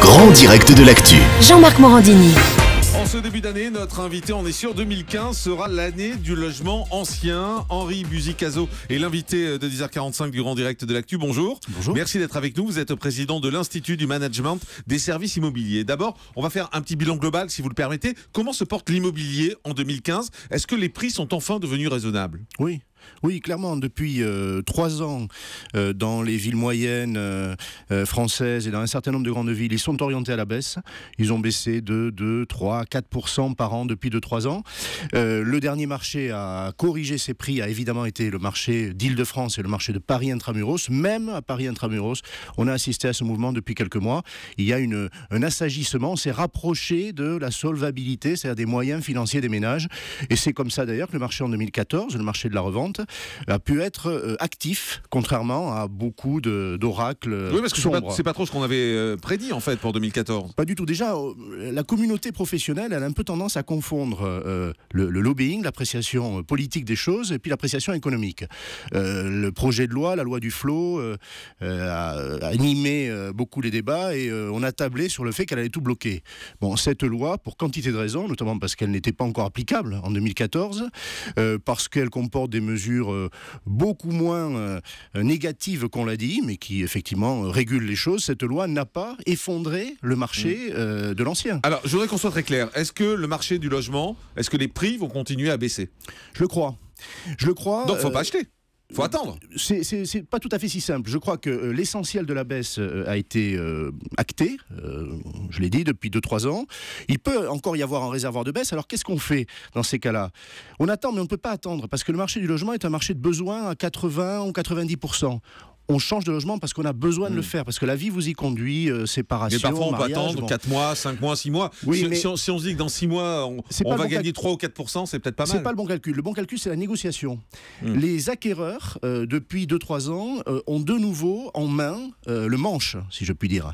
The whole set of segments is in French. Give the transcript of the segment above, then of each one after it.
grand direct de l'actu. Jean-Marc Morandini. En ce début d'année, notre invité, on est sûr, 2015 sera l'année du logement ancien. Henri Buzicazo est l'invité de 10h45 du Grand Direct de l'Actu. Bonjour. Bonjour. Merci d'être avec nous. Vous êtes président de l'Institut du Management des Services Immobiliers. D'abord, on va faire un petit bilan global, si vous le permettez. Comment se porte l'immobilier en 2015 Est-ce que les prix sont enfin devenus raisonnables Oui. Oui, clairement, depuis euh, trois ans, euh, dans les villes moyennes euh, françaises et dans un certain nombre de grandes villes, ils sont orientés à la baisse. Ils ont baissé de 2, 3, 4 par an depuis 2-3 ans. le dernier marché à corriger ces prix a évidemment été le marché d'Île-de-France et le marché de Paris intramuros. Même à Paris intramuros, on a assisté à ce mouvement depuis quelques mois. Il y a une, un assagissement, s'est rapproché de la solvabilité, c'est-à-dire des moyens financiers des ménages. Et c'est comme ça d'ailleurs que le marché en 2014, le marché de la revente, a pu être euh, actif, contrairement à beaucoup d'oracles. Oui, parce que c'est pas, pas trop ce qu'on avait euh, prédit en fait pour 2014. Pas du tout. Déjà, euh, la communauté professionnelle, elle a un peu tendance à confondre le, lobbying, l'appréciation politique des choses, et puis l'appréciation économique. le projet de loi, la loi du flot, a, a, animé beaucoup les débats et on a tablé sur le fait qu'elle allait tout bloquer. Bon, cette loi, pour quantité de raisons, notamment parce qu'elle n'était pas encore applicable en 2014, parce qu'elle comporte des mesures mesure euh, beaucoup moins euh, négative qu'on l'a dit, mais qui effectivement euh, régule les choses, cette loi n'a pas effondré le marché mm. de l'ancien. Alors, je voudrais qu'on soit très clair. Est-ce que le marché du logement, est-ce que les prix vont continuer à baisser Je le crois. Je le crois. Donc, faut pas acheter faut attendre. C'est pas tout à fait si simple. Je crois que euh, l'essentiel de la baisse euh, a été euh, acté, je l'ai dit, depuis 2-3 ans. Il peut encore y avoir un réservoir de baisse. Alors qu'est-ce qu'on fait dans ces cas-là On attend, mais on ne peut pas attendre, parce que le marché du logement est un marché de besoin à 80 ou 90% on change de logement parce qu'on a besoin de le mm. faire, parce que la vie vous y conduit, euh, séparation, mariage... Mais parfois, on peut attendre 4 mois, 5 mois, 6 mois. si, on, se dit que dans 6 mois, on, va gagner 3 ou 4 c'est peut-être pas mal. C'est pas le bon calcul. Le bon calcul, c'est la négociation. Mm. Les acquéreurs, euh, depuis 2-3 ans, euh, ont de nouveau en main le manche, si je puis dire.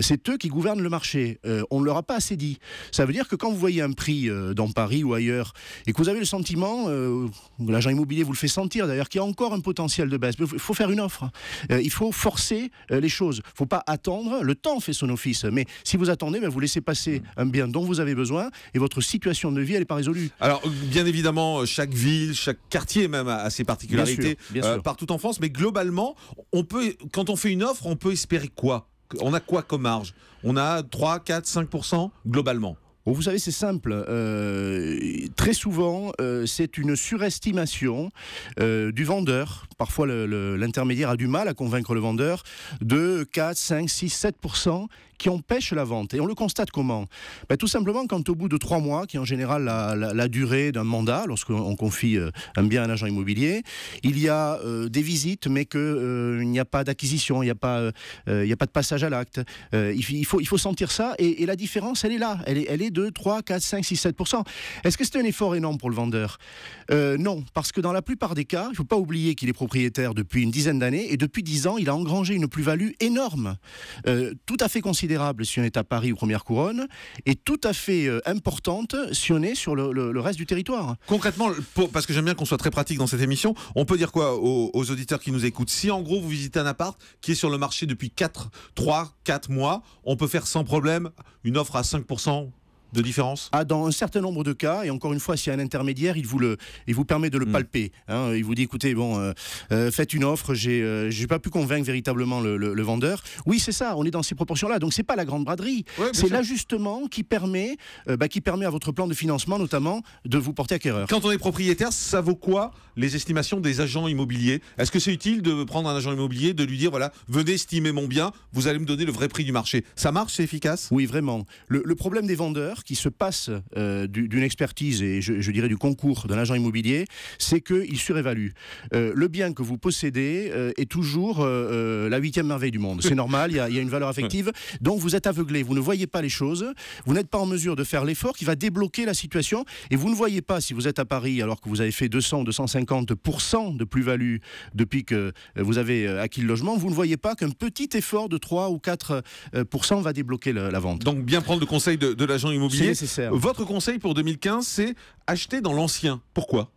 c'est eux qui gouvernent le marché. on ne leur a pas assez dit. Ça veut dire que quand vous voyez un prix dans Paris ou ailleurs et que vous avez le sentiment, l'agent immobilier vous le fait sentir d'ailleurs, qu'il y a encore un potentiel de baisse, il faut faire une offre. Euh, il faut forcer euh, les choses. Il ne faut pas attendre. Le temps fait son office. Mais si vous attendez, ben, vous laissez passer mm. un bien dont vous avez besoin et votre situation de vie, n'est pas résolue. Alors, bien évidemment, euh, chaque ville, chaque quartier même a, ses particularités partout en France. Mais globalement, on peut, quand on fait une offre, on peut espérer quoi On a quoi comme marge On a 3, 4, 5% globalement vous savez, c'est simple. Euh, très souvent, euh, c'est une surestimation euh, du vendeur. Parfois, l'intermédiaire a du mal à convaincre le vendeur de 4, 5, 6, 7 qui empêche la vente. Et on le constate comment ben, Tout simplement quand au bout de trois mois, qui est en général la, durée d'un mandat, lorsqu'on confie euh, un bien à un agent immobilier, il y a euh, des visites, mais qu'il euh, n'y a pas d'acquisition, il n'y a, pas, il a pas de passage à l'acte. il, faut, il faut sentir ça, et, la différence, elle est là. Elle est, elle est de 3, 4, 5, 6, 7 Est-ce que c'est un effort énorme pour le vendeur Non, parce que dans la plupart des cas, il ne faut pas oublier qu'il est propriétaire depuis une dizaine d'années, et depuis dix ans, il a engrangé une plus-value énorme, tout à fait considérable si on est à Paris ou Première Couronne et tout à fait euh, importante si on est sur le, reste du territoire. Concrètement, parce que j'aime bien qu'on soit très pratique dans cette émission, on peut dire quoi aux, aux auditeurs qui nous écoutent Si en gros vous visitez un appart qui est sur le marché depuis 4, 3, 4 mois, on peut faire sans problème une offre à 5% de différence ah, Dans un certain nombre de cas, et encore une fois, s'il y a un intermédiaire, il vous, le, il vous permet de le hmm. palper. Hein. il vous dit écoutez, bon, euh, euh, faites une offre, j'ai n'ai euh, pas pu convaincre véritablement le, vendeur. Oui, c'est ça, on est dans ces proportions-là. Donc, c'est pas la grande braderie. c'est l'ajustement qui, permet bah, qui permet à votre plan de financement, notamment, de vous porter acquéreur. Quand on est propriétaire, ça vaut quoi les estimations des agents immobiliers Est-ce que c'est utile de prendre un agent immobilier, de lui dire voilà, venez estimer mon bien, vous allez me donner le vrai prix du marché Ça marche, c'est efficace Oui, vraiment. le problème des vendeurs, qui se passe euh, d'une expertise et je, dirais du concours d'un agent immobilier, c'est qu'il surévalue. Euh, le bien que vous possédez euh, est toujours la huitième merveille du monde. C'est normal, il y, a une valeur affective. Donc vous êtes aveuglé, vous ne voyez pas les choses, vous n'êtes pas en mesure de faire l'effort qui va débloquer la situation et vous ne voyez pas si vous êtes à Paris alors que vous avez fait 200 ou 250% de plus-value depuis que vous avez acquis le logement, vous ne voyez pas qu'un petit effort de 3 ou 4% va débloquer la, vente. Donc bien prendre le conseil de, de l'agent immobilier votre conseil pour 2015, c'est acheter dans l'ancien. Pourquoi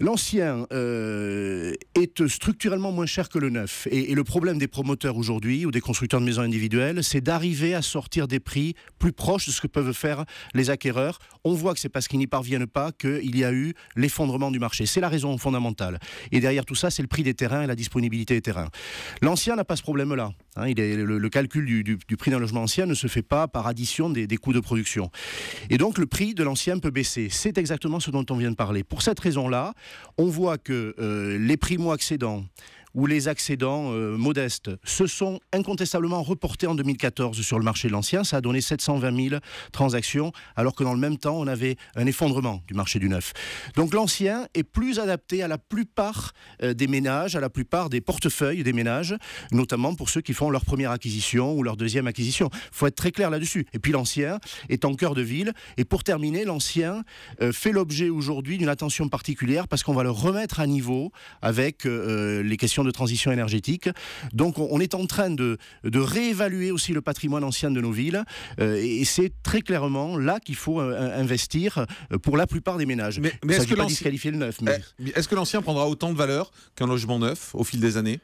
L'ancien euh, est structurellement moins cher que le neuf. Et, le problème des promoteurs aujourd'hui ou des constructeurs de maisons individuelles, c'est d'arriver à sortir des prix plus proches de ce que peuvent faire les acquéreurs. On voit que c'est parce qu'ils n'y parviennent pas qu'il y a eu l'effondrement du marché. C'est la raison fondamentale. Et derrière tout ça, c'est le prix des terrains et la disponibilité des terrains. L'ancien n'a pas ce problème-là. Hein. le, calcul du, prix d'un logement ancien ne se fait pas par addition des, des coûts de production. Et donc le prix de l'ancien peut baisser. C'est exactement ce dont on vient de parler. Pour cette raison-là, on voit que euh, les primo-accédants où les accédants euh, modestes se sont incontestablement reportés en 2014 sur le marché de l'ancien. Ça a donné 720 000 transactions, alors que dans le même temps, on avait un effondrement du marché du neuf. Donc l'ancien est plus adapté à la plupart euh, des ménages, à la plupart des portefeuilles des ménages, notamment pour ceux qui font leur première acquisition ou leur deuxième acquisition. Il faut être très clair là-dessus. Et puis l'ancien est en cœur de ville. Et pour terminer, l'ancien euh, fait l'objet aujourd'hui d'une attention particulière parce qu'on va le remettre à niveau avec les questions de transition énergétique. Donc on est en train de, réévaluer aussi le patrimoine ancien de nos villes euh, et c'est très clairement là qu'il faut euh, investir euh, pour la plupart des ménages. Mais, eh, mais est-ce que l'ancien prendra autant de valeur qu'un logement neuf au fil des années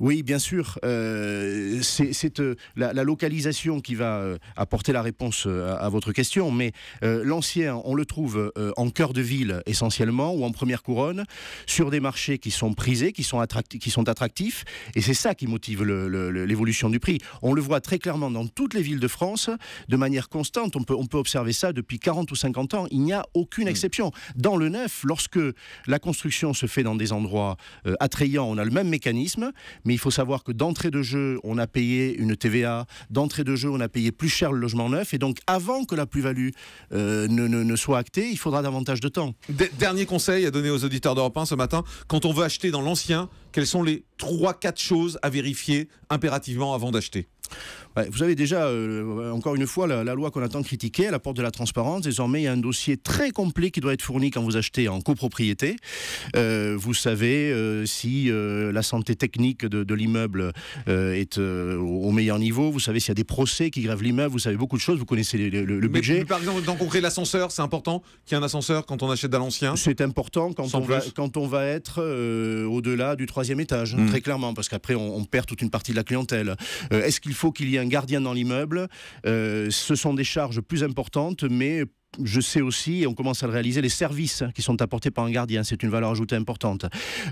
oui, bien sûr. Euh, c'est euh, la, localisation qui va euh, apporter la réponse à, votre question. Mais l'ancien, on le trouve en cœur de ville essentiellement ou en première couronne, sur des marchés qui sont prisés, qui sont, attractifs, Et c'est ça qui motive l'évolution du prix. On le voit très clairement dans toutes les villes de France, de manière constante. On peut, on peut observer ça depuis 40 ou 50 ans. Il n'y a aucune mm. exception. Dans le neuf, lorsque la construction se fait dans des endroits attrayants, on a le même mécanisme. Mais il faut savoir que d'entrée de jeu, on a payé une TVA, d'entrée de jeu, on a payé plus cher le logement neuf, et donc avant que la plus-value euh, ne, soit actée, il faudra davantage de temps. dernier conseil à donner aux auditeurs d'Europe 1 ce matin, quand on veut acheter dans l'ancien, quelles sont les 3-4 choses à vérifier impérativement avant d'acheter vous avez déjà, euh, encore une fois, la, loi qu'on attend critiquer à la porte de la transparence. Désormais, il y a un dossier très complet qui doit être fourni quand vous achetez en copropriété. Euh, vous savez euh, si la santé technique de, l'immeuble est au meilleur niveau. Vous savez s'il y a des procès qui grèvent l'immeuble. Vous savez beaucoup de choses. Vous connaissez le, budget. Mais, par exemple, dans concret, l'ascenseur, c'est important qu'il y ait un ascenseur quand on achète l'ancien C'est important quand on, va, quand on, va, être au-delà du troisième étage, hmm. très clairement, parce qu'après, on, on, perd toute une partie de la clientèle. Est-ce qu'il faut qu'il y ait un gardien dans l'immeuble. Euh, ce sont des charges plus importantes, mais je sais aussi, et on commence à le réaliser, les services qui sont apportés par un gardien. C'est une valeur ajoutée importante.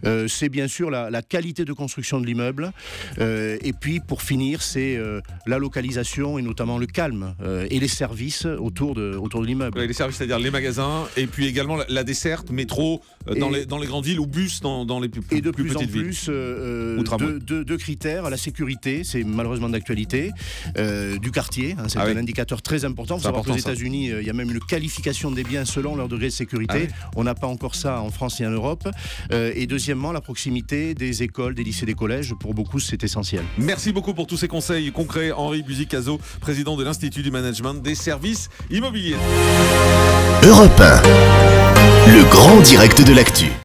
Euh, c'est bien sûr la, qualité de construction de l'immeuble. Euh, et puis, pour finir, c'est euh, la localisation et notamment le calme et les services autour de, autour de l'immeuble. les services, c'est-à-dire les magasins et puis également la, desserte, métro dans, les, dans, les, grandes villes ou bus dans, dans les plus, petites villes. – et de plus, en plus, deux, critères la sécurité, c'est malheureusement d'actualité, du quartier. Hein, c'est ah un indicateur très important. Vous savez, qu'aux États-Unis, il y a même une qualification des biens selon leur degré de sécurité. Ah On n'a pas encore ça en France et en Europe. Euh, et deuxièmement, la proximité des écoles, des lycées, des collèges. Pour beaucoup, c'est essentiel. Merci beaucoup pour tous ces conseils concrets. Henri Buzicazo, président de l'Institut du Management des Services Immobiliers. Europe le grand direct de l'actu.